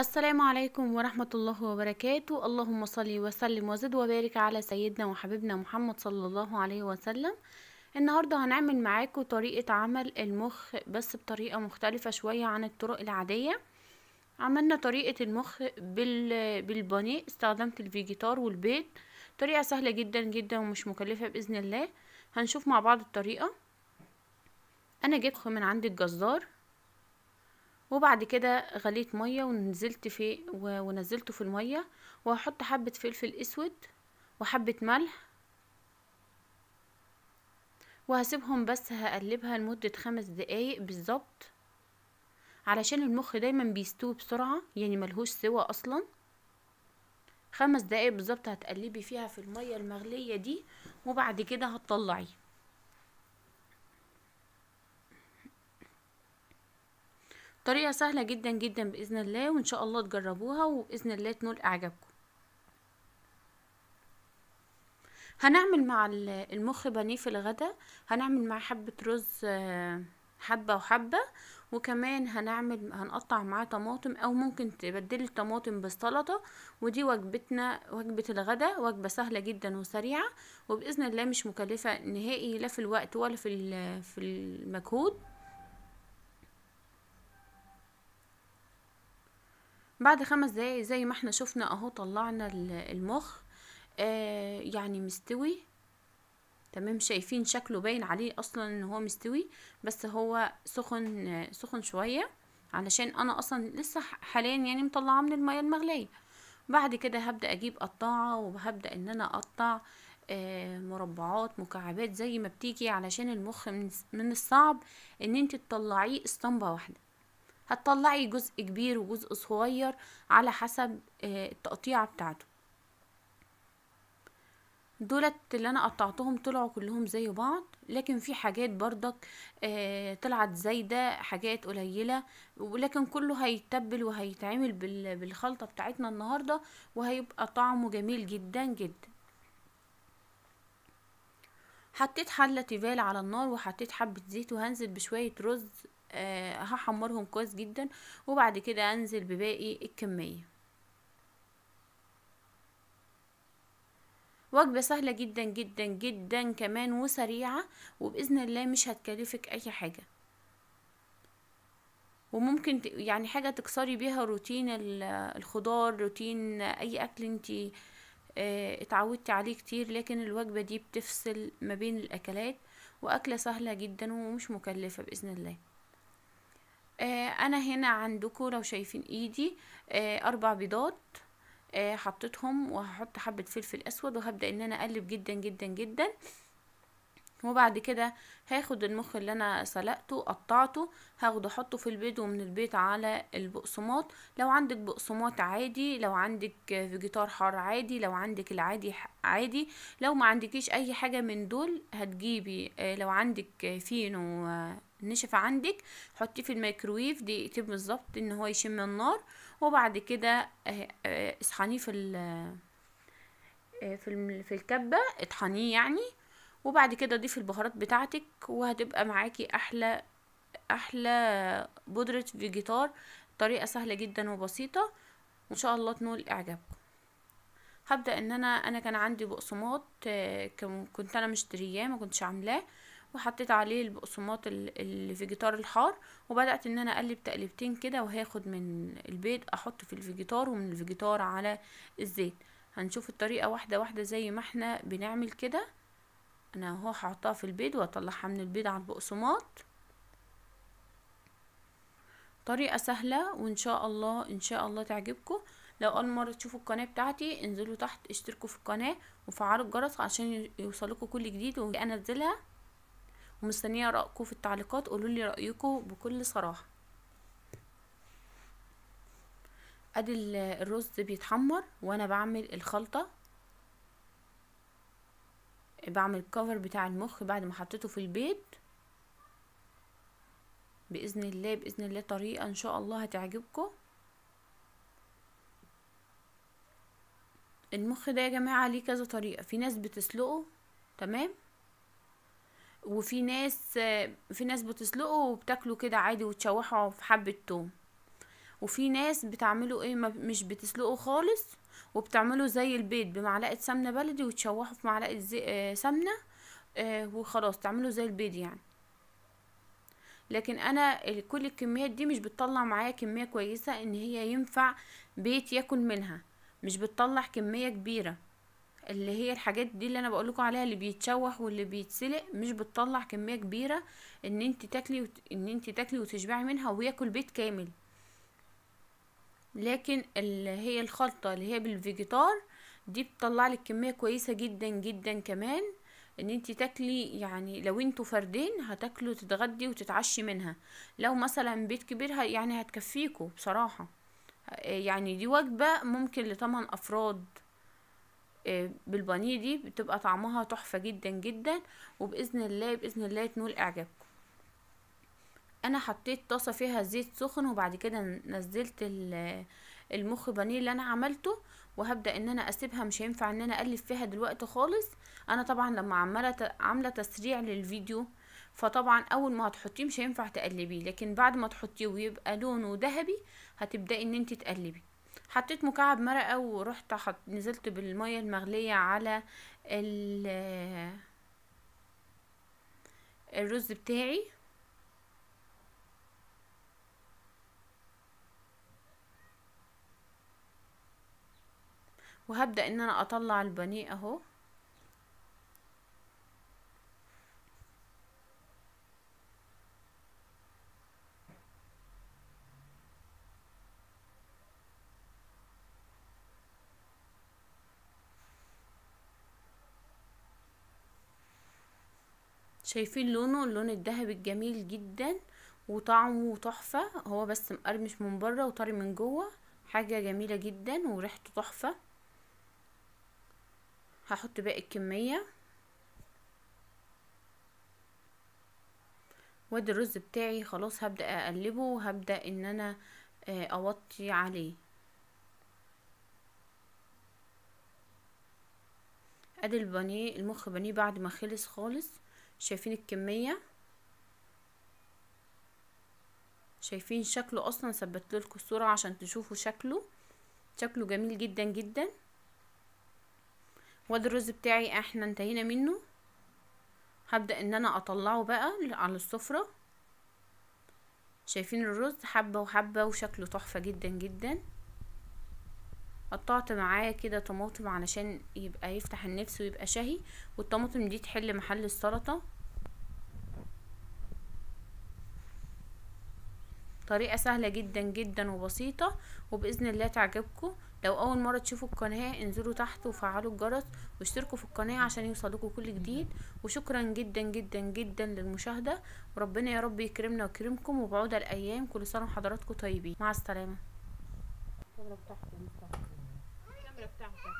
السلام عليكم ورحمة الله وبركاته اللهم صل وسلم وزد وبارك على سيدنا وحبيبنا محمد صلى الله عليه وسلم النهاردة هنعمل معاكم طريقة عمل المخ بس بطريقة مختلفة شوية عن الطرق العادية عملنا طريقة المخ بالبني بالبانيه استخدمت الفيجيتار والبيض طريقة سهلة جدا جدا ومش مكلفة بإذن الله هنشوف مع بعض الطريقة أنا جبت من عند الجزار وبعد كده غليت ميه ونزلت في ونزلته في الميه وهحط حبه فلفل اسود وحبه ملح وهسيبهم بس هقلبها لمده خمس دقايق بالظبط علشان المخ دايما بيستوي بسرعه يعني ملهوش سوى اصلا خمس دقايق بالظبط هتقلبي فيها في الميه المغليه دي وبعد كده هتطلعيه طريقة سهلة جدا جدا بإذن الله وإن شاء الله تجربوها وبإذن الله تنول إعجابكم هنعمل مع المخ بانيه في الغدا هنعمل مع حبة رز آه، حبة وحبة وكمان هنعمل هنقطع معاه طماطم او ممكن تبدلي الطماطم بالسلطة ودي وجبتنا وجبة الغدا وجبة سهلة جدا وسريعة وبإذن الله مش مكلفة نهائي لا في الوقت ولا في في المجهود بعد خمس دقايق زي ما احنا شفنا اهو طلعنا المخ آه يعني مستوي تمام شايفين شكله باين عليه اصلا ان هو مستوي بس هو سخن آه سخن شويه علشان انا اصلا لسه حاليا يعني مطلعه من الميه المغليه بعد كده هبدا اجيب قطاعه وهبدا ان انا اقطع آه مربعات مكعبات زي ما بتيجي علشان المخ من, من الصعب ان انت تطلعيه اسطمبه واحده هتطلعي جزء كبير وجزء صغير على حسب آه، التقطيعة بتاعته دولت اللي انا قطعتهم طلعوا كلهم زي بعض لكن في حاجات بردك آه، طلعت زايدة حاجات قليلة ولكن كله هيتبل وهيتعمل بالخلطة بتاعتنا النهاردة وهيبقى طعمه جميل جدا جدا حطيت حلة تيفال على النار وحطيت حبة زيت وهنزل بشوية رز آه، هحمرهم كويس جدا وبعد كده انزل بباقي الكمية وجبة سهلة جدا جدا جدا كمان وسريعة وبإذن الله مش هتكلفك أي حاجة وممكن يعني حاجة تكسري بيها روتين الخضار روتين أي أكل انتي آه، اتعودتي عليه كتير لكن الوجبة دي بتفصل ما بين الأكلات وأكلة سهلة جدا ومش مكلفة بإذن الله آه، انا هنا عندكم لو شايفين ايدي آه، اربع بيضات آه، حطيتهم وهحط حبة فلفل اسود وهبدأ ان انا اقلب جدا جدا جدا وبعد كده هاخد المخ اللي انا سلقته قطعته هاخده احطه في البيض ومن البيض على البقسماط لو عندك بقسماط عادي لو عندك فيجيتار حار عادي لو عندك العادي عادي لو ما عندكيش اي حاجة من دول هتجيبي لو عندك فينو نشف عندك حطيه في الميكرويف دقيقتين بالظبط ان هو يشم النار وبعد كده اسحنيه آه، آه، في ال آه، في في الكبه اطحنيه يعني وبعد كده ضيفي البهارات بتاعتك وهتبقى معاكي احلى احلى بودره فيجيتار طريقه سهله جدا وبسيطه وان شاء الله تنول اعجابكم هبدا ان انا انا كان عندي بقسماط كنت انا مشترياه ما كنتش عاملاه وحطيت عليه البقسماط الفيجيتار الحار وبدأت ان انا اقلب تقليبتين كده وهاخد من البيض احطه في الفيجيتار ومن الفيجيتار على الزيت هنشوف الطريقة واحدة واحدة زي ما احنا بنعمل كده انا اهو هحطها في البيض واطلعها من البيض على البقسماط طريقة سهلة وان شاء الله ان شاء الله تعجبكم لو اول مرة تشوفوا القناة بتاعتي انزلوا تحت اشتركوا في القناة وفعلوا الجرس عشان يوصلكوا كل جديد وانا انزلها ومستنيه رايكم في التعليقات قولوا لي رايكم بكل صراحه ادي الرز بيتحمر وانا بعمل الخلطه بعمل الكفر بتاع المخ بعد ما حطيته في البيض باذن الله باذن الله طريقه ان شاء الله هتعجبكم المخ ده يا جماعه ليه كذا طريقه في ناس بتسلقه تمام وفي ناس في ناس بتسلقه وبتاكله كده عادي وتشوحه في حبة توم وفي ناس بتعمله ايه مش بتسلقه خالص وبتعمله زي البيض بمعلقة سمنة بلدي وتشوحه في معلقة زي آه، سمنة آه، وخلاص تعمله زي البيض يعني لكن انا كل الكميات دي مش بتطلع معايا كمية كويسة ان هي ينفع بيت ياكل منها مش بتطلع كمية كبيرة اللي هي الحاجات دي اللي انا لكم عليها اللي بيتشوح واللي بيتسلق مش بتطلع كميه كبيره ان انت تاكلي وت... ان انت تاكلي وتشبعي منها وياكل بيت كامل لكن اللي هي الخلطه اللي هي بالفيجيتار دي بتطلع لك كميه كويسه جدا جدا كمان ان انت تاكلي يعني لو انتوا فردين هتاكلوا تتغدي وتتعشي منها لو مثلا بيت كبير يعني هتكفيكوا بصراحه يعني دي وجبه ممكن لثمان افراد آه، بالبانيه دي بتبقى طعمها تحفه جدا جدا وباذن الله باذن الله تنول اعجابكم انا حطيت طاسه فيها زيت سخن وبعد كده نزلت المخ بانيه اللي انا عملته وهبدا ان انا اسيبها مش هينفع ان انا اقلب فيها دلوقتي خالص انا طبعا لما عماله عامله تسريع للفيديو فطبعا اول ما هتحطيه مش هينفع تقلبيه لكن بعد ما تحطيه ويبقى لونه ذهبي هتبداي ان انت تقلبي حطيت مكعب مرقه ورحت حط... نزلت بالميه المغليه على ال... الرز بتاعي وهبدا ان انا اطلع البانيه اهو شايفين لونه اللون الذهبي الجميل جدا وطعمه تحفة هو بس مقرمش من بره وطري من جوه حاجة جميلة جدا وريحته تحفة هحط باقي الكمية وادي الرز بتاعي خلاص هبدأ اقلبه وهبدأ ان انا آه، اوطي عليه ادي البانيه المخ بانيه بعد ما خلص خالص شايفين الكمية شايفين شكله اصلا ثبت لكم الصورة عشان تشوفوا شكله شكله جميل جدا جدا وادي الرز بتاعي احنا انتهينا منه هبدأ ان انا اطلعه بقى على السفرة شايفين الرز حبة وحبة وشكله تحفة جدا جدا قطعت معايا كده طماطم علشان يبقى يفتح النفس ويبقى شهي والطماطم دي تحل محل السلطة طريقة سهلة جدا جدا وبسيطة وبإذن الله تعجبكم لو أول مرة تشوفوا القناة انزلوا تحت وفعلوا الجرس واشتركوا في القناة عشان يوصلكوا كل جديد وشكرا جدا جدا جدا للمشاهدة وربنا يا رب يكرمنا ويكرمكم وبعود الأيام كل سنة وحضراتكم طيبين مع السلامة Club Tanka.